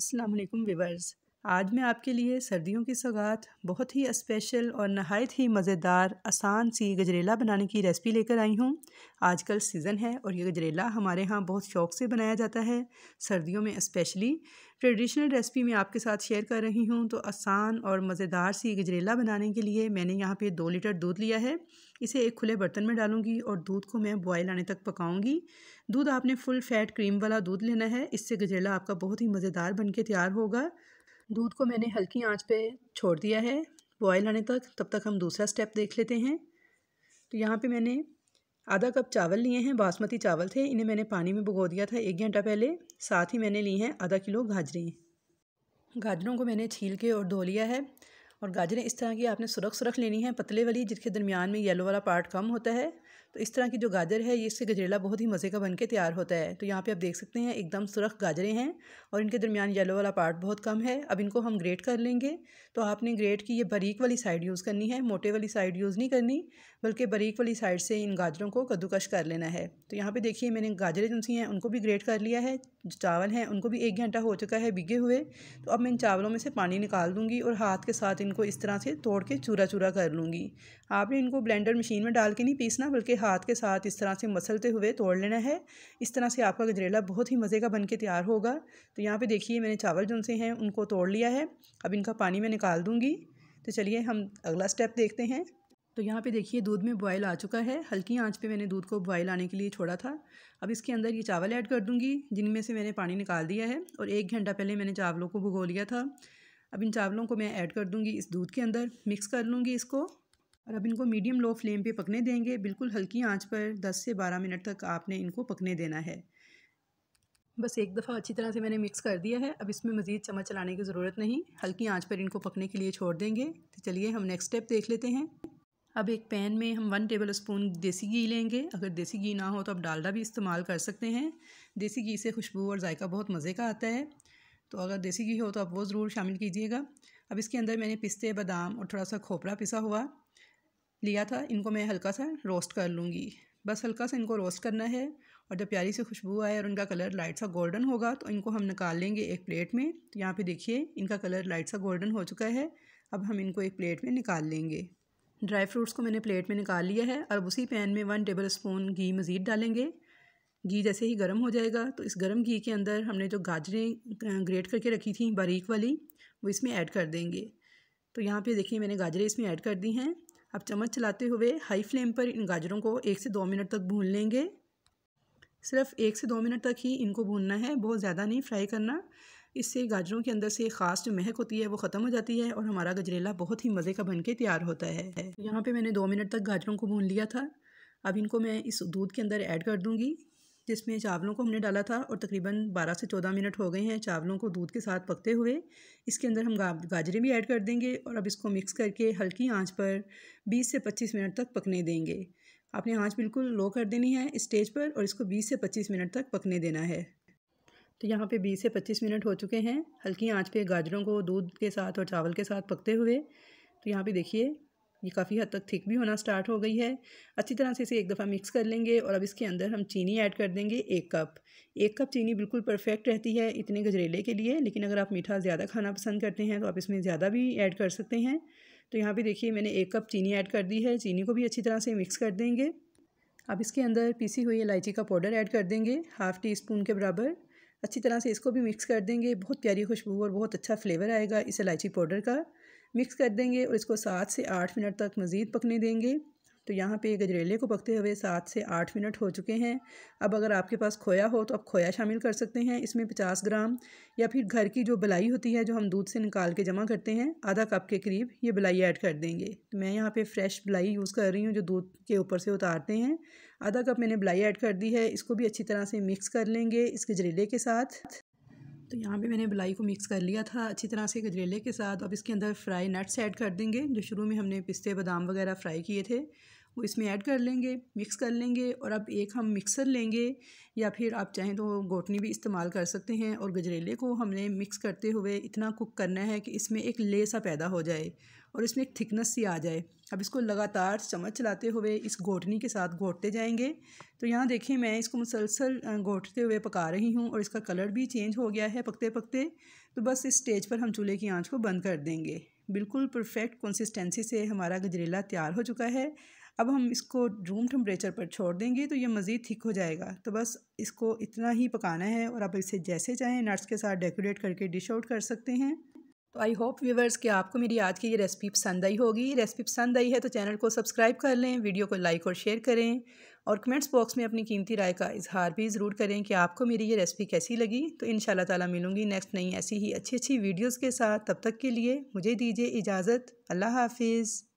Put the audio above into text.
अस्सलाम वालेकुम व्यूवर्स आज मैं आपके लिए सर्दियों की सौगात बहुत ही स्पेशल और नहायत ही मज़ेदार आसान सी गजरेला बनाने की रेसिपी लेकर आई हूँ आजकल सीज़न है और ये गजरेला हमारे यहाँ बहुत शौक़ से बनाया जाता है सर्दियों में स्पेशली ट्रेडिशनल रेसिपी मैं आपके साथ शेयर कर रही हूँ तो आसान और मज़ेदार सी गजरेला बनाने के लिए मैंने यहाँ पर दो लीटर दूध लिया है इसे एक खुले बर्तन में डालूंगी और दूध को मैं बॉयल आने तक पकाऊंगी दूध आपने फुल फैट क्रीम वाला दूध लेना है इससे गजरेला आपका बहुत ही मज़ेदार बन के तैयार होगा दूध को मैंने हल्की आंच पे छोड़ दिया है बॉयल आने तक तब तक हम दूसरा स्टेप देख लेते हैं तो यहाँ पे मैंने आधा कप चावल लिए हैं बासमती चावल थे इन्हें मैंने पानी में भुगो दिया था एक घंटा पहले साथ ही मैंने ली हैं आधा किलो गाजरें गाजरों को मैंने छील के और धो लिया है और गाजरें इस तरह की आपने सुरख सुरख लेनी है पतले वाली जिसके दरमियान में येलो वाला पार्ट कम होता है तो इस तरह की जो गाजर है ये इससे गजरेला बहुत ही मज़े का बन के तैयार होता है तो यहाँ पे आप देख सकते हैं एकदम सुरख गाजरें हैं और इनके दरमियान येलो वाला पार्ट बहुत कम है अब इनको हम ग्रेट कर लेंगे तो आपने ग्रेट की ये बारीक वाली साइड यूज़ करनी है मोटे वाली साइड यूज़ नहीं करनी बल्कि बारीक वाली साइड से इन गाजरों को कद्दूकश कर लेना है तो यहाँ पर देखिए मैंने गाजरें जो सी हैं उनको भी ग्रेट कर लिया है जो चावल हैं उनको भी एक घंटा हो चुका है बिगे हुए तो अब मैं इन चावलों में से पानी निकाल दूँगी और हाथ के साथ इनको इस तरह से तोड़ के चूरा चूरा कर लूँगी आपने इनको ब्लेंडर मशीन में डाल के नहीं पीसना बल्कि हाथ के साथ इस तरह से मसलते हुए तोड़ लेना है इस तरह से आपका गजरेला बहुत ही मज़े का बन के तैयार होगा तो यहाँ पे देखिए मैंने चावल जो से हैं उनको तोड़ लिया है अब इनका पानी मैं निकाल दूँगी तो चलिए हम अगला स्टेप देखते हैं तो यहाँ पे देखिए दूध में बॉयल आ चुका है हल्की आँच पे मैंने दूध को बॉयल आने के लिए छोड़ा था अब इसके अंदर ये चावल ऐड कर दूँगी जिनमें से मैंने पानी निकाल दिया है और एक घंटा पहले मैंने चावलों को भुगो लिया था अब इन चावलों को मैं ऐड कर दूँगी इस दूध के अंदर मिक्स कर लूँगी इसको और अब इनको मीडियम लो फ्लेम पे पकने देंगे बिल्कुल हल्की आंच पर 10 से 12 मिनट तक आपने इनको पकने देना है बस एक दफ़ा अच्छी तरह से मैंने मिक्स कर दिया है अब इसमें मज़ीद चम्मच चलाने की ज़रूरत नहीं हल्की आंच पर इनको पकने के लिए छोड़ देंगे तो चलिए हम नेक्स्ट स्टेप देख लेते हैं अब एक पैन में हम वन टेबल स्पून देसी घी लेंगे अगर देसी घी ना हो तो आप डालडा भी इस्तेमाल कर सकते हैं देसी घी से खुशबू और जायका बहुत मज़े का आता है तो अगर देसी घी हो तो आप वो ज़रूर शामिल कीजिएगा अब इसके अंदर मैंने पिस्ते बादाम और थोड़ा सा खोपरा पिसा हुआ लिया था इनको मैं हल्का सा रोस्ट कर लूँगी बस हल्का सा इनको रोस्ट करना है और जब प्यारी सी खुशबू आए और इनका कलर लाइट सा गोल्डन होगा तो इनको हम निकाल लेंगे एक प्लेट में तो यहाँ पे देखिए इनका कलर लाइट सा गोल्डन हो चुका है अब हम इनको एक प्लेट में निकाल लेंगे ड्राई फ्रूट्स को मैंने प्लेट में निकाल लिया है और उसी पैन में वन टेबल स्पून घी मज़ीद डालेंगे घी जैसे ही गर्म हो जाएगा तो इस गर्म घी के अंदर हमने जो गाजरें ग्रेट करके रखी थी बारीक वाली वो इसमें ऐड कर देंगे तो यहाँ पे देखिए मैंने गाजरें इसमें ऐड कर दी हैं अब चम्मच चलाते हुए हाई फ्लेम पर इन गाजरों को एक से दो मिनट तक भून लेंगे सिर्फ एक से दो मिनट तक ही इनको भूनना है बहुत ज़्यादा नहीं फ्राई करना इससे गाजरों के अंदर से ख़ास जो महक होती है वो ख़त्म हो जाती है और हमारा गजरेला बहुत ही मज़े का बनके तैयार होता है यहाँ पे मैंने दो मिनट तक गाजरों को भून लिया था अब इनको मैं इस दूध के अंदर ऐड कर दूँगी जिसमें चावलों को हमने डाला था और तकरीबन 12 से 14 मिनट हो गए हैं चावलों को दूध के साथ पकते हुए इसके अंदर हम गाजरें भी ऐड कर देंगे और अब इसको मिक्स करके हल्की आंच पर 20 से 25 मिनट तक पकने देंगे आपने आंच बिल्कुल लो कर देनी है स्टेज पर और इसको 20 से 25 मिनट तक पकने देना है तो यहाँ पर बीस से पच्चीस मिनट हो चुके हैं हल्की आँच पर गाजरों को दूध के साथ और चावल के साथ पकते हुए तो यहाँ पर देखिए ये काफ़ी हद तक थिक भी होना स्टार्ट हो गई है अच्छी तरह से इसे एक दफ़ा मिक्स कर लेंगे और अब इसके अंदर हम चीनी ऐड कर देंगे एक कप एक कप चीनी बिल्कुल परफेक्ट रहती है इतने गजरेले के लिए लेकिन अगर आप मीठा ज़्यादा खाना पसंद करते हैं तो आप इसमें ज़्यादा भी ऐड कर सकते हैं तो यहाँ पर देखिए मैंने एक कप चीनी ऐड कर दी है चीनी को भी अच्छी तरह से मिक्स कर देंगे अब इसके अंदर पीसी हुई इलायची का पाउडर ऐड कर देंगे हाफ़ टी स्पून के बराबर अच्छी तरह से इसको भी मिक्स कर देंगे बहुत प्यारी खुशबू और बहुत अच्छा फ्लेवर आएगा इस इलायची पाउडर का मिक्स कर देंगे और इसको सात से आठ मिनट तक मज़ीद पकने देंगे तो यहाँ पे गजरेले को पकते हुए सात से आठ मिनट हो चुके हैं अब अगर आपके पास खोया हो तो आप खोया शामिल कर सकते हैं इसमें पचास ग्राम या फिर घर की जो बलाई होती है जो हम दूध से निकाल के जमा करते हैं आधा कप के करीब ये बलाई ऐड कर देंगे तो मैं यहाँ पे फ्रेश बलाई यूज़ कर रही हूँ जो दूध के ऊपर से उतारते हैं आधा कप मैंने बलाई ऐड कर दी है इसको भी अच्छी तरह से मिक्स कर लेंगे इस गजरेले के साथ तो यहाँ पे मैंने बलाई को मिक्स कर लिया था अच्छी तरह से गजरेले के साथ अब इसके अंदर फ्राई नट्स ऐड कर देंगे जो शुरू में हमने पिस्ते बादाम वगैरह फ्राई किए थे वो इसमें ऐड कर लेंगे मिक्स कर लेंगे और अब एक हम मिक्सर लेंगे या फिर आप चाहें तो गोटनी भी इस्तेमाल कर सकते हैं और गजरेले को हमने मिक्स करते हुए इतना कुक करना है कि इसमें एक लेसा पैदा हो जाए और इसमें एक थिकनेस सी आ जाए अब इसको लगातार चम्मच चलाते हुए इस घोटनी के साथ घोटते जाएंगे तो यहाँ देखिए मैं इसको मुसलसल घोटते हुए पका रही हूँ और इसका कलर भी चेंज हो गया है पकते पकते तो बस इस स्टेज पर हम चूल्हे की आँच को बंद कर देंगे बिल्कुल परफेक्ट कंसिस्टेंसी से हमारा गजरेला तैयार हो चुका है अब हम इसको रूम टम्परेचर पर छोड़ देंगे तो ये मज़ीद थिक हो जाएगा तो बस इसको इतना ही पकाना है और आप इसे जैसे चाहें नट्स के साथ डेकोरेट करके डिश आउट कर सकते हैं तो आई होप व्यूवर्स कि आपको मेरी आज की ये रेसिपी पसंद आई होगी रेसिपी पसंद आई है तो चैनल को सब्सक्राइब कर लें वीडियो को लाइक और शेयर करें और कमेंट्स बॉक्स में अपनी कीमती राय का इजहार भी ज़रूर करें कि आपको मेरी ये रेसिपी कैसी लगी तो इन ताला मिलूंगी नेक्स्ट नई ऐसी ही अच्छी अच्छी वीडियोज़ के साथ तब तक के लिए मुझे दीजिए इजाज़त अल्लाह हाफिज़